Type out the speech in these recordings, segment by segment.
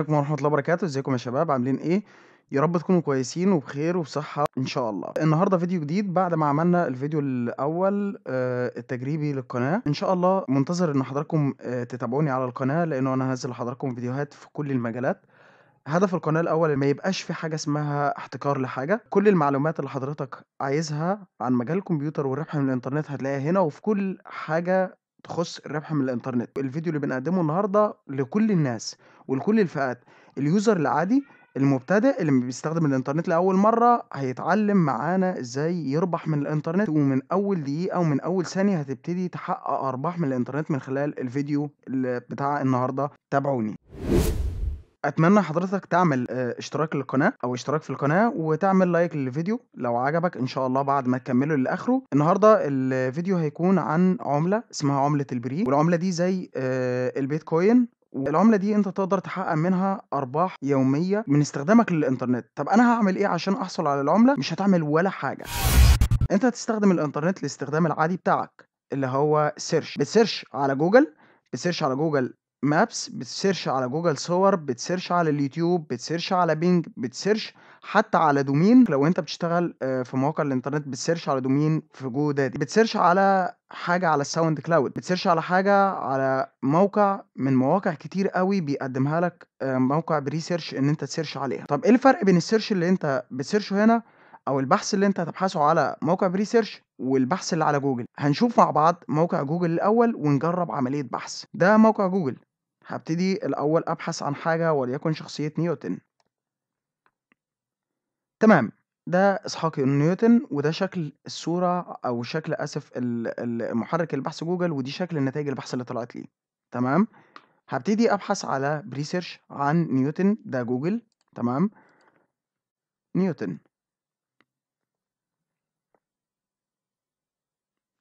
عليكم ورحمة الله وبركاته ازيكم يا شباب عاملين ايه يا رب تكونوا كويسين وبخير وبصحة ان شاء الله النهاردة فيديو جديد بعد ما عملنا الفيديو الاول آه، التجريبي للقناة ان شاء الله منتظر ان حضراتكم آه، تتابعوني على القناة لانه انا هنزل لحضراتكم فيديوهات في كل المجالات هدف القناة الأول ما يبقاش في حاجة اسمها احتكار لحاجة كل المعلومات اللي حضرتك عايزها عن مجال الكمبيوتر والربح من الإنترنت هتلاقيها هنا وفي كل حاجة تخص الربح من الانترنت الفيديو اللي بنقدمه النهارده لكل الناس ولكل الفئات اليوزر العادي المبتدئ اللي بيستخدم الانترنت لاول مره هيتعلم معانا ازاي يربح من الانترنت ومن اول دقيقه ومن اول ثانيه هتبتدي تحقق ارباح من الانترنت من خلال الفيديو اللي بتاع النهارده تابعوني أتمنى حضرتك تعمل آه، اشتراك للقناة أو اشتراك في القناة، وتعمل لايك للفيديو لو عجبك إن شاء الله بعد ما تكمله لآخره، النهارده الفيديو هيكون عن عملة اسمها عملة البري، والعملة دي زي آه، البيتكوين، والعملة دي أنت تقدر تحقق منها أرباح يومية من استخدامك للإنترنت، طب أنا هعمل إيه عشان أحصل على العملة؟ مش هتعمل ولا حاجة، أنت هتستخدم الإنترنت للاستخدام العادي بتاعك اللي هو سيرش، بتسيرش على جوجل بتسيرش على جوجل مابس بتسيرش على جوجل صور بتسيرش على اليوتيوب بتسيرش على بينج بتسيرش حتى على دومين لو انت بتشتغل آه، في مواقع الانترنت بتسيرش على دومين في دادي بتسيرش على حاجة على الساوند كلاود بتسيرش على حاجة على موقع من مواقع كتير قوي بيقدمها لك آه، موقع بريسيرش ان انت تسيرش عليها طب ايه الفرق بين السيرش اللي انت بتسيرشه هنا او البحث اللي انت هتبحثه على موقع بريسيرش والبحث اللي على جوجل هنشوف مع بعض موقع جوجل الاول ونجرب عمليه بحث ده موقع جوجل هبتدي الأول أبحث عن حاجة وليكن شخصية نيوتن تمام ده إسحاق نيوتن وده شكل الصورة أو شكل آسف محرك البحث جوجل ودي شكل نتائج البحث اللي طلعت لي تمام هبتدي أبحث على بريسيرش عن نيوتن ده جوجل تمام نيوتن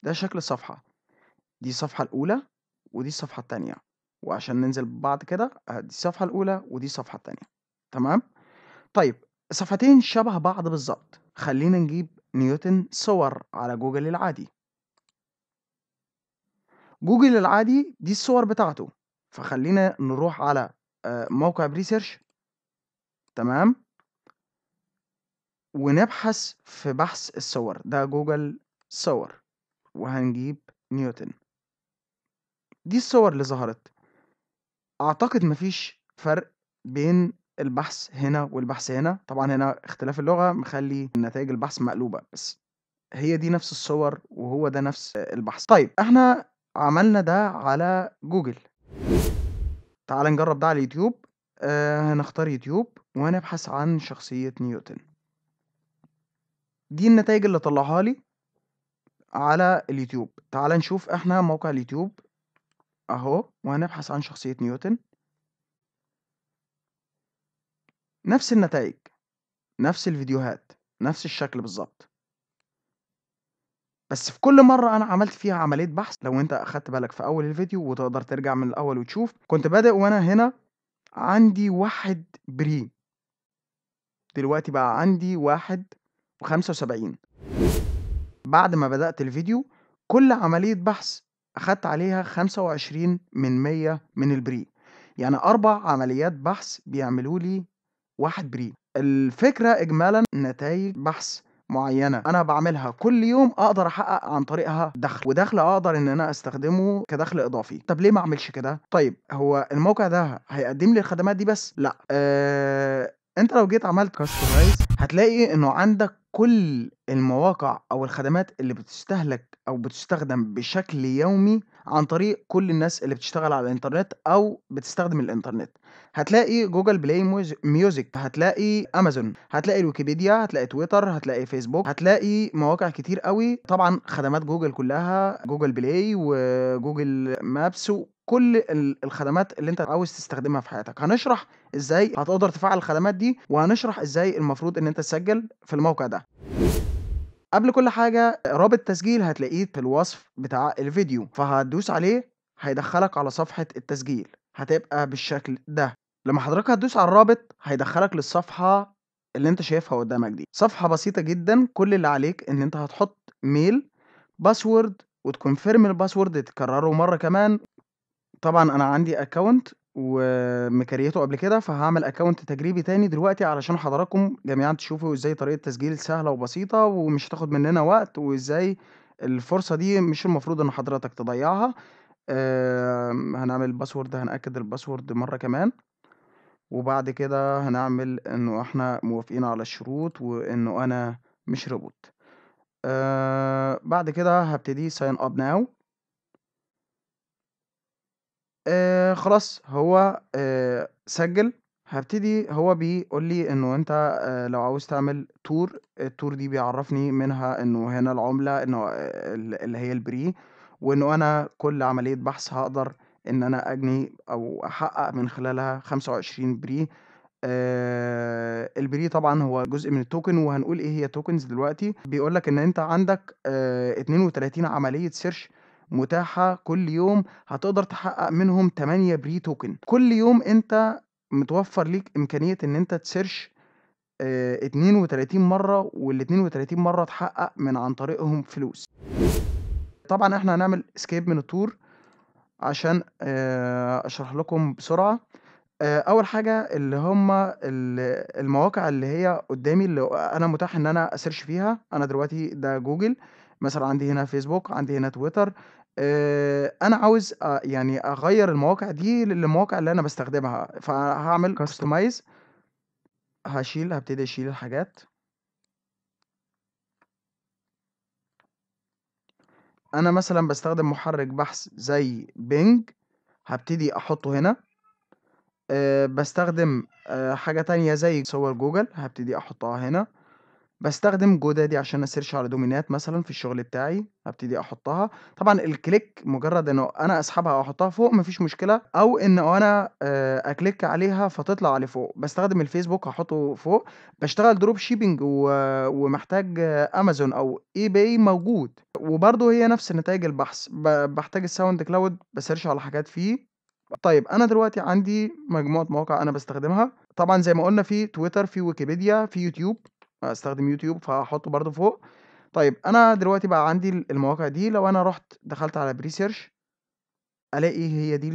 ده شكل الصفحة دي الصفحة الأولى ودي الصفحة التانية وعشان ننزل ببعض كده آه، دي الصفحة الأولى ودي الصفحة التانية تمام طيب صفحتين شبه بعض بالظبط خلينا نجيب نيوتن صور على جوجل العادي جوجل العادي دي الصور بتاعته فخلينا نروح على آه، موقع بريسيرش تمام ونبحث في بحث الصور ده جوجل صور وهنجيب نيوتن دي الصور اللي ظهرت أعتقد ما فيش فرق بين البحث هنا والبحث هنا، طبعًا هنا اختلاف اللغة مخلّي نتايج البحث مقلوبة، بس هي دي نفس الصور وهو ده نفس البحث. طيب إحنا عملنا ده على جوجل، تعالَ نجرّب ده على اليوتيوب، اه هنختار يوتيوب وهنبحث عن شخصية نيوتن. دي النتايج اللي طلّعها لي على اليوتيوب، تعالَ نشوف إحنا موقع اليوتيوب أهو، وهنبحث عن شخصية نيوتن. نفس النتايج، نفس الفيديوهات، نفس الشكل بالظبط بس في كل مرة أنا عملت فيها عملية بحث لو أنت أخدت بالك في أول الفيديو وتقدر ترجع من الأول وتشوف كنت بادئ وأنا هنا عندي واحد بري دلوقتي بقى عندي واحد وخمسة وسبعين بعد ما بدأت الفيديو كل عملية بحث أخدت عليها 25 من 100 من البري يعني أربع عمليات بحث بيعملوا لي واحد بري الفكرة إجمالا نتائج بحث معينة أنا بعملها كل يوم أقدر أحقق عن طريقها دخل ودخل أقدر إن أنا أستخدمه كدخل إضافي طب ليه ما أعملش كده طيب هو الموقع ده هيقدم لي الخدمات دي بس لا أه... أنت لو جيت عملت كاستمايز هتلاقي إنه عندك كل المواقع أو الخدمات اللي بتستهلك أو بتستخدم بشكل يومي عن طريق كل الناس اللي بتشتغل على الإنترنت أو بتستخدم الإنترنت هتلاقي جوجل بلاي ميوزك هتلاقي أمازون هتلاقي الويكيبيديا هتلاقي تويتر هتلاقي فيسبوك هتلاقي مواقع كتير قوي طبعا خدمات جوجل كلها جوجل بلاي وجوجل مابس كل الخدمات اللي انت عاوز تستخدمها في حياتك هنشرح ازاي هتقدر تفعل الخدمات دي وهنشرح ازاي المفروض ان انت تسجل في الموقع ده قبل كل حاجة رابط تسجيل هتلاقيه في الوصف بتاع الفيديو فهتدوس عليه هيدخلك على صفحة التسجيل هتبقى بالشكل ده لما حضرتك هتدوس على الرابط هيدخلك للصفحة اللي انت شايفها قدامك دي صفحة بسيطة جدا كل اللي عليك ان انت هتحط ميل باسورد وتكونفيرم الباسورد تكرره مرة كمان طبعًا أنا عندي اكونت ومكريته قبل كده، فهعمل اكونت تجريبي تاني دلوقتي علشان حضراتكم جميعًا تشوفوا إزاي طريقة تسجيل سهلة وبسيطة ومش هتاخد مننا وقت، وإزاي الفرصة دي مش المفروض إن حضرتك تضيّعها، آمم هنعمل باسورد هنأكد الباسورد مرّة كمان، وبعد كده هنعمل إنه إحنا موافقين على الشروط وإنه أنا مش روبوت آآ آه، بعد كده هبتدي ساين اب ناو آه، خلاص هو آه، سجّل، هبتدي هو بيقول لي إنه أنت آه، لو عاوز تعمل تور التور دي بيعرّفني منها إنه هنا العملة إنه اللي هي البري، وإنه أنا كل عملية بحث هقدر إن أنا أجني أو أحقق من خلالها 25 بري، آه البري طبعًا هو جزء من التوكن وهنقول إيه هي توكنز دلوقتي، بيقول لك إن أنت عندك آه 32 عملية سيرش متاحة كل يوم هتقدر تحقق منهم 8 بري توكن كل يوم انت متوفر ليك امكانية ان انت تسيرش 32 آه، مرة وال 32 مرة تحقق من عن طريقهم فلوس طبعا احنا هنعمل سكيب من التور عشان آه، اشرح لكم بسرعة آه، أول حاجة اللي هم ال المواقع اللي هي قدّامي اللي أنا متاح إن أنا أسيرش فيها، أنا دلوقتي ده جوجل، مثلًا عندي هنا فيسبوك، عندي هنا تويتر، آه، أنا عاوز آه، يعني أغيّر المواقع دي للمواقع اللي أنا بستخدمها فهعمل كاستمايز customize هبتدي أشيل الحاجات. أنا مثلًا بستخدم مُحرك بحث زي بينج هبتدي أحطّه هنا. آه، بستخدم آه، حاجة تانية زي صور جوجل هبتدي أحطها هنا، بستخدم جودادي عشان أسيرش على دومينات مثلًا في الشغل بتاعي، هبتدي أحطها، طبعًا الكليك مجرد إنه أنا أسحبها أو أحطها فوق مفيش مشكلة، أو إنه أنا آه، أكليك عليها فتطلع لفوق، بستخدم الفيسبوك هحطه فوق، بشتغل دروب شيبنج ومحتاج أمازون أو اي باي موجود، وبرضه هي نفس نتايج البحث، بحتاج الساوند كلاود بسيرش على حاجات فيه. طيب انا دلوقتي عندي مجموعه مواقع انا بستخدمها طبعا زي ما قلنا في تويتر في ويكيبيديا في يوتيوب استخدم يوتيوب فهحطه برضو فوق طيب انا دلوقتي بقى عندي المواقع دي لو انا رحت دخلت على بريسيرش الاقي هي دي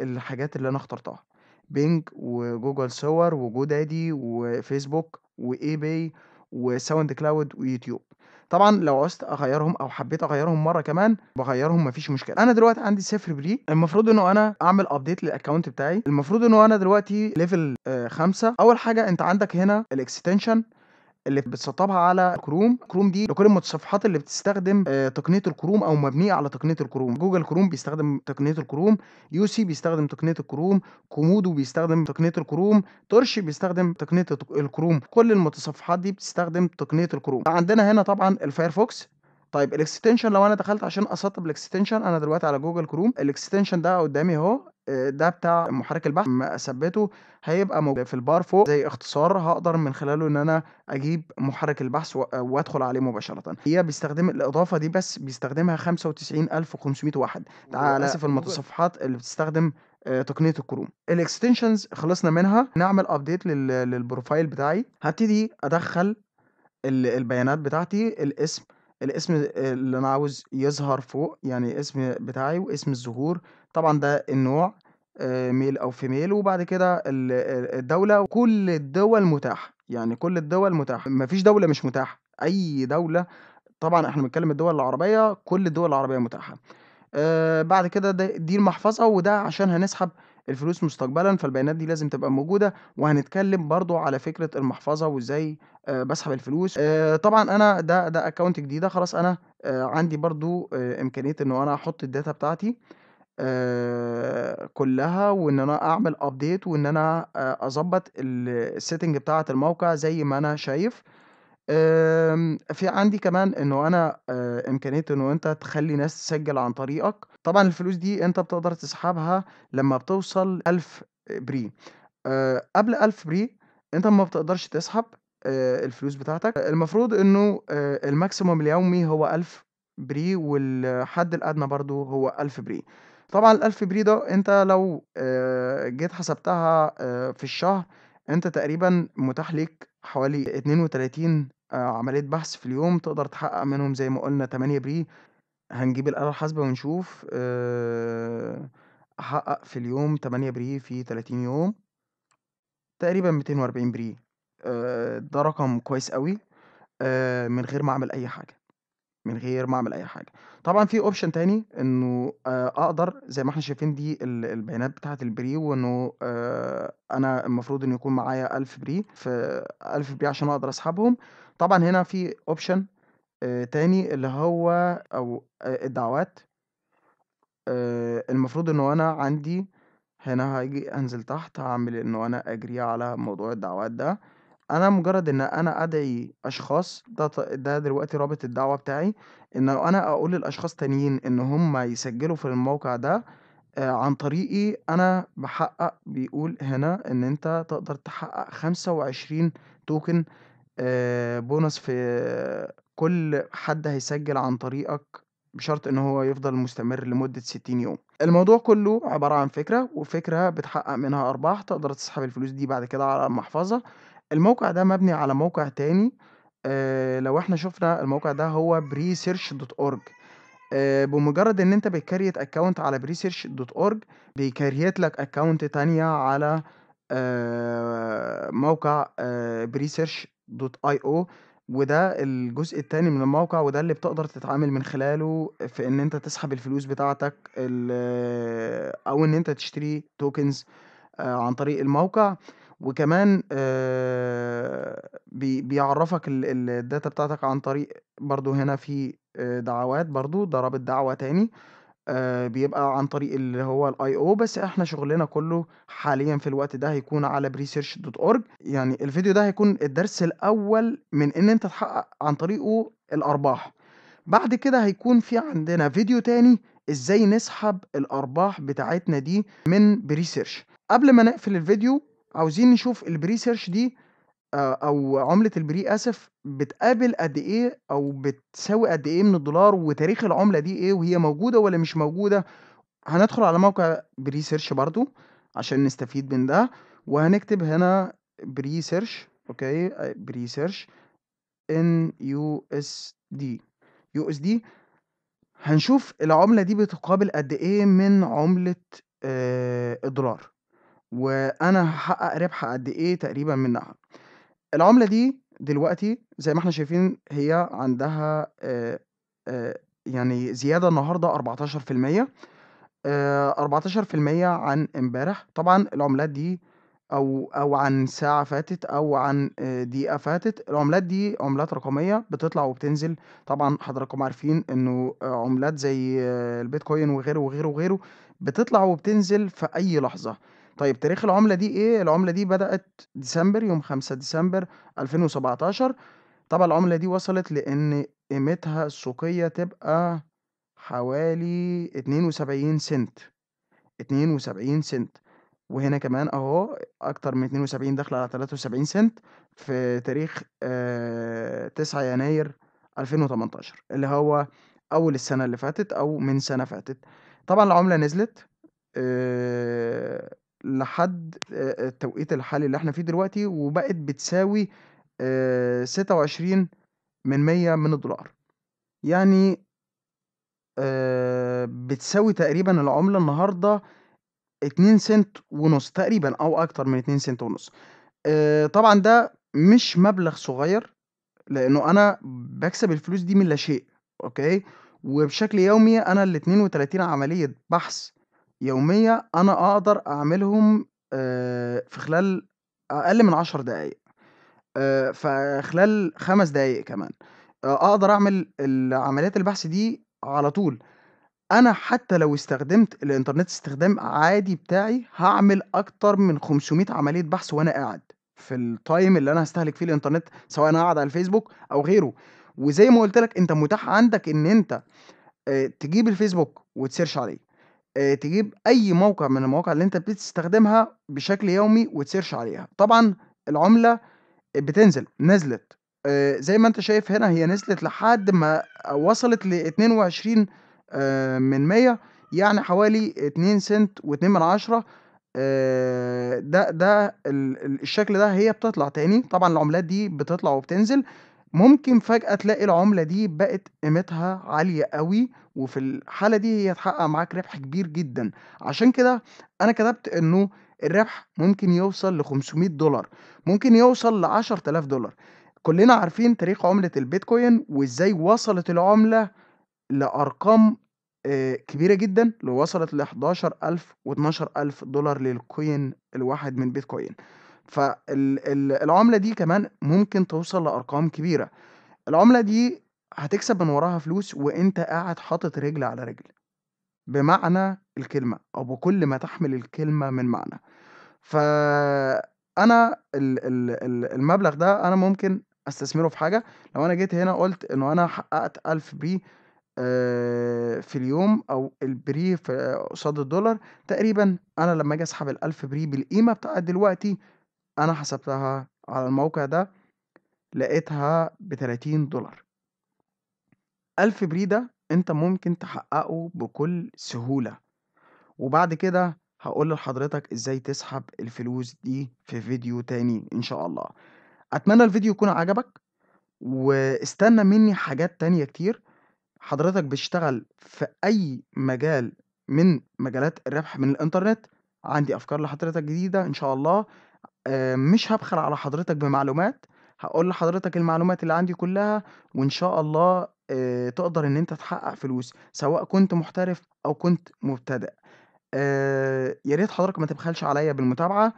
الحاجات اللي انا اخترتها بينج وجوجل صور وجودادي وفيسبوك واي باي وساوند كلاود ويوتيوب طبعا لو عوزت اغيرهم او حبيت اغيرهم مره كمان بغيرهم مفيش مشكله انا دلوقتي عندي صفر بري المفروض انه انا اعمل ابديت للاكونت بتاعي المفروض انه انا دلوقتي ليفل 5 آه، اول حاجه انت عندك هنا الاكستنشن اللي بتسطبها على كروم كروم دي لكل المتصفحات اللي بتستخدم آه، تقنيه الكروم او مبنيه على تقنيه الكروم جوجل كروم بيستخدم تقنيه الكروم يو سي بيستخدم تقنيه الكروم كومودو بيستخدم تقنيه الكروم تورش بيستخدم تقنيه الكروم كل المتصفحات دي بتستخدم تقنيه الكروم عندنا هنا طبعا الفايرفوكس طيب الاكستنشن لو انا دخلت عشان اسطب الاكستنشن انا دلوقتي على جوجل كروم الاكستنشن ده قدامي اهو آه، ده بتاع محرك البحث ما اثبته هيبقى موجود في البار فوق زي اختصار هقدر من خلاله ان انا اجيب محرك البحث آه، وادخل عليه مباشره هي بيستخدم الاضافه دي بس بيستخدمها 95500 واحد على اسف المتصفحات اللي بتستخدم آه، تقنيه الكروم الاكستنشنز خلصنا منها نعمل ابديت للبروفايل بتاعي هبتدي ادخل البيانات بتاعتي الاسم الاسم اللي أنا عاوز يظهر فوق، يعني اسم بتاعي واسم الظهور، طبعًا ده النوع ميل آه، أو فيميل وبعد كده الدولة، كل الدول متاحة، يعني كل الدول متاحة، ما فيش دولة مش متاحة، أي دولة طبعًا إحنا بنتكلم الدول العربية، كل الدول العربية متاحة. آه، بعد كده دي المحفظة وده عشان هنسحب الفلوس مستقبلا فالبيانات دي لازم تبقى موجودة وهنتكلم برضو على فكرة المحفظة وازاي آه، بسحب الفلوس آه، طبعا انا ده ده اكونت جديدة خلاص انا آه، عندي برضو امكانية ان انا احط الداتا بتاعتي كلها وان انا اعمل ابديت وان انا اظبط السيتنج بتاعة الموقع زي ما انا شايف في عندي كمان إنه أنا آه، إمكانية إنه أنت تخلّي ناس تسجّل عن طريقك، طبعًا الفلوس دي أنت بتقدر تسحبها لمّا بتوصل 1000 بري آه، قبل 1000 بري أنت ما بتقدرش تسحب آه، الفلوس بتاعتك، المفروض إنه الماكسيموم اليومي هو 1000 بري والحد الأدنى برضه هو 1000 بري، طبعًا ال1000 بري ده أنت لو جيت حسبتها في الشهر أنت تقريبًا متاح ليك حوالي 32 آه، عملية بحث في اليوم تقدر تحقق منهم زي ما قُلنا 8 بري، هنجيب الآلة الحاسبة ونشوف آه، أحقق في اليوم 8 بري في 30 يوم. تقريبًا 240 بري آه، ده رقم كويس قوي من غير ما أعمل أي حاجة. من غير ما أعمل أي حاجة. طبعًا في اوبشن تاني إنه آه، أقدر زي ما إحنا شايفين دي البيانات بتاعة البري وإنه آه، أنا المفروض إنه يكون معايا 1000 بري في 1000 بري عشان أقدر أسحبهم. طبعًا هنا في اوبشن آه، تاني اللي هو أو الدعوات. المفروض إنه أنا عندي هنا هاجي أنزل تحت هعمل إنه أنا أجري على موضوع الدعوات ده. أنا مجرد إن أنا أدعي أشخاص ده ده دلوقتي رابط الدعوة بتاعي، لو أنا أقول للأشخاص تانيين إن هُم يسجّلوا في الموقع ده آه، عن طريقي أنا بحقق بيقول هنا إن أنت تقدر تحقق 25 توكن آه، بونص في كل حد هيسجّل عن طريقك، بشرط إن هو يفضل مستمر لمدة 60 يوم. الموضوع كلّه عبارة عن فكرة، وفكرة بتحقق منها أرباح، تقدر تسحب الفلوس دي بعد كده على المحفظة. الموقع ده مبني على موقع تاني آه لو إحنا شُفنا الموقع ده هو presearch.org آه بمجرد إن أنت بيكريت اكونت على presearch.org بيكريت لك اكونت تانية على آه موقع اي او وده الجزء التاني من الموقع وده اللي بتقدر تتعامل من خلاله في إن أنت تسحب الفلوس بتاعتك أو إن أنت تشتري توكنز آه عن طريق الموقع. وكمان آه، بيعرّفك ال بتاعتك عن طريق برضه هنا في آه، دعوات برضه، ده رابط دعوة تاني، آه، بيبقى عن طريق اللي هو او بس إحنا شغلنا كلّه حاليًا في الوقت ده هيكون على بريسيرش دوت اورج يعني الفيديو ده هيكون الدرس الأول من إن أنت تحقق عن طريقه الأرباح، بعد كده هيكون في عندنا فيديو تاني إزاي نسحب الأرباح بتاعتنا دي من بريسيرش قبل ما نقفل الفيديو عاوزين نشوف البري سيرش دي آه، أو عملة البري آسف بتقابل قد إيه أو بتساوي قد إيه من الدولار وتاريخ العملة دي إيه وهي موجودة ولا مش موجودة هندخل على موقع بري سيرش برضو عشان نستفيد من ده وهنكتب هنا بري سيرش أوكي بري سيرش ان يو اس دي يو اس دي هنشوف العملة دي بتقابل قد إيه من عملة آه الدولار وأنا هحقق ربح قد إيه تقريبًا منها. العملة دي دلوقتي زي ما إحنا شايفين هي عندها آآ آآ يعني زيادة النهارده 14% في 14% عن امبارح، طبعًا العملات دي أو أو عن ساعة فاتت أو عن دقيقة فاتت، العملات دي عملات رقمية بتطلع وبتنزل، طبعًا حضراتكم عارفين إنه عملات زي البيتكوين وغيره، وغيره، وغيره بتطلع وبتنزل في أي لحظة. طيب تاريخ العملة دي إيه؟ العملة دي بدأت ديسمبر يوم 5 ديسمبر 2017 طبعًا العملة دي وصلت لإن قيمتها السوقية تبقى حوالي 72 سنت، 72 سنت، وهنا كمان أهو أكتر من 72 داخلة على 73 سنت في تاريخ آآ آه، 9 يناير 2018 اللي هو أول السنة اللي فاتت أو من سنة فاتت، طبعًا العملة نزلت آه، لحد التوقيت الحالي اللي إحنا فيه دلوقتي، وبقت بتساوي ستة 26% من من الدولار. يعني بتساوي تقريبًا العملة النهارده 2 سنت ونُص تقريبًا أو أكتر من 2 سنت ونُص. طبعًا ده مش مبلغ صغير، لإنه أنا بكسب الفلوس دي من لا شيء، أوكي، وبشكل يومي أنا ال32 عملية بحث يومية أنا أقدر أعملهم في خلال أقل من عشر دقايق فخلال خمس دقايق كمان أقدر أعمل العمليات البحث دي على طول أنا حتى لو استخدمت الإنترنت استخدام عادي بتاعي هعمل أكتر من 500 عملية بحث وأنا قاعد في التايم اللي أنا هستهلك فيه الإنترنت سواء أنا قاعد على الفيسبوك أو غيره وزي ما قلت لك أنت متاح عندك إن أنت تجيب الفيسبوك وتسيرش عليه تجيب أي موقع من المواقع اللي أنت بتستخدمها بشكل يومي وتسيرش عليها، طبعًا العملة بتنزل نزلت زي ما أنت شايف هنا هي نزلت لحد ما وصلت ل22 من 100 يعني حوالي 2 سنت واتنين من عشرة ده ده الشكل ده هي بتطلع تاني، طبعًا العملات دي بتطلع وبتنزل. ممكن فجأة تلاقي العملة دي بقت قيمتها عالية قوي وفي الحالة دي هي تحقق معاك ربح كبير جدا عشان كده انا كتبت انه الربح ممكن يوصل ل 500 دولار ممكن يوصل ل 10000 دولار كلنا عارفين تاريخ عملة البيتكوين وازاي وصلت العملة لأرقام آه، كبيرة جدا لو وصلت ل 11000 و 12000 دولار للكوين الواحد من بيتكوين فالعملة دي كمان ممكن توصل لأرقام كبيرة. العملة دي هتكسب من وراها فلوس وأنت قاعد حاطط رجل على رجل، بمعنى الكلمة أو بكل ما تحمل الكلمة من معنى. فأنا ال ال ال المبلغ ده أنا ممكن أستثمره في حاجة، لو أنا جيت هنا قُلت إنه أنا حققت ألف بري آه، في اليوم أو البري في قصاد الدولار، تقريبًا أنا لمّا آجي أسحب ال1000 بري بالقيمة بتاعت دلوقتي أنا حسبتها على الموقع ده لقيتها بتلاتين دولار ألف بريدة أنت ممكن تحققه بكل سهولة وبعد كده هقول لحضرتك إزاي تسحب الفلوس دي في فيديو تاني إن شاء الله أتمنى الفيديو يكون عجبك واستنى مني حاجات تانية كتير حضرتك بتشتغل في أي مجال من مجالات الربح من الإنترنت عندي أفكار لحضرتك جديدة إن شاء الله آه، مش هبخل على حضرتك بمعلومات، هقول لحضرتك المعلومات اللي عندي كلّها، وإن شاء الله آه، تقدر إن أنت تحقق فلوس، سواء كنت محترف أو كنت مبتدئ. آه، يا ريت حضرتك ما تبخلش عليا بالمتابعة،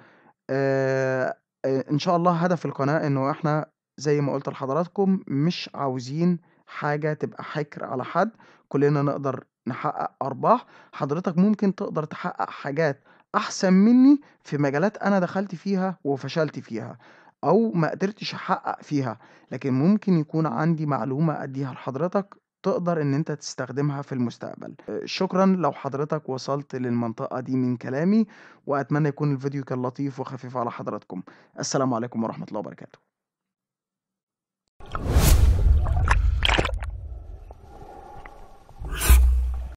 إن شاء الله هدف القناة إنه إحنا زي ما قُلت لحضراتكم مش عاوزين حاجة تبقى حِكر على حد، كلّنا نقدر نحقق أرباح، حضرتك ممكن تقدر تحقق حاجات أحسن مني في مجالات أنا دخلت فيها وفشلت فيها أو ما قدرتش أحقق فيها، لكن ممكن يكون عندي معلومة أديها لحضرتك تقدر إن أنت تستخدمها في المستقبل، أه، شكرًا لو حضرتك وصلت للمنطقة دي من كلامي، وأتمنى يكون الفيديو كان لطيف وخفيف على حضراتكم، السلام عليكم ورحمة الله وبركاته.